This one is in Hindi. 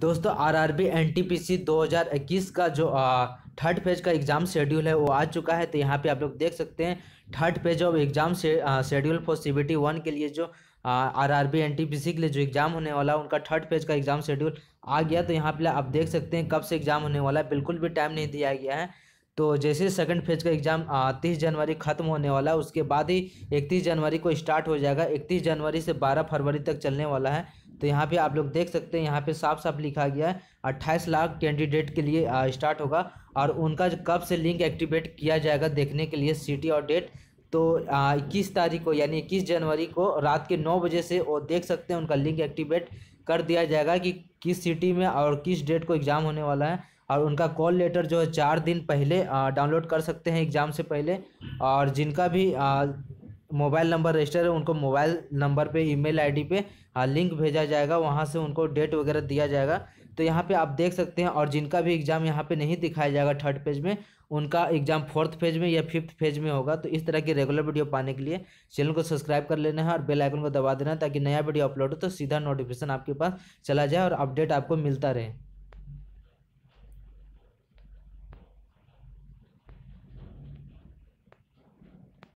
दोस्तों आरआरबी एनटीपीसी 2021 का जो थर्ड पेज का एग्ज़ाम शेड्यूल है वो आ चुका है तो यहाँ पे आप लोग देख सकते हैं third page of exam schedule for CBT one के लिए जो आरआरबी एनटीपीसी के लिए जो एग्ज़ाम होने वाला है उनका थर्ड पेज का एग्ज़ाम शेड्यूल आ गया तो यहाँ पे आप देख सकते हैं कब से एग्ज़ाम होने वाला है बिल्कुल भी टाइम नहीं दिया गया है तो जैसे सेकंड फेज का एग्ज़ाम तीस जनवरी ख़त्म होने वाला है उसके बाद ही इकतीस जनवरी को स्टार्ट हो जाएगा इकतीस जनवरी से बारह फरवरी तक चलने वाला है तो यहाँ पे आप लोग देख सकते हैं यहाँ पे साफ साफ लिखा गया है अट्ठाईस लाख कैंडिडेट के लिए स्टार्ट होगा और उनका कब से लिंक एक्टिवेट किया जाएगा देखने के लिए सिटी और डेट तो इक्कीस तारीख को यानी इक्कीस जनवरी को रात के नौ बजे से वो देख सकते हैं उनका लिंक एक्टिवेट कर दिया जाएगा कि किस सिटी में और किस डेट को एग्ज़ाम होने वाला है और उनका कॉल लेटर जो है चार दिन पहले डाउनलोड कर सकते हैं एग्ज़ाम से पहले और जिनका भी मोबाइल नंबर रजिस्टर है उनको मोबाइल नंबर पे ईमेल आईडी पे हाँ लिंक भेजा जाएगा वहाँ से उनको डेट वगैरह दिया जाएगा तो यहाँ पे आप देख सकते हैं और जिनका भी एग्ज़ाम यहाँ पे नहीं दिखाया जाएगा थर्ड पेज में उनका एग्ज़ाम फोर्थ पेज में या फिफ्थ पेज में होगा तो इस तरह की रेगुलर वीडियो पाने के लिए चैनल को सब्सक्राइब कर लेना है और बेल आइकन को दबा देना ताकि नया वीडियो अपलोड हो तो सीधा नोटिफिकेशन आपके पास चला जाए और अपडेट आपको मिलता रहे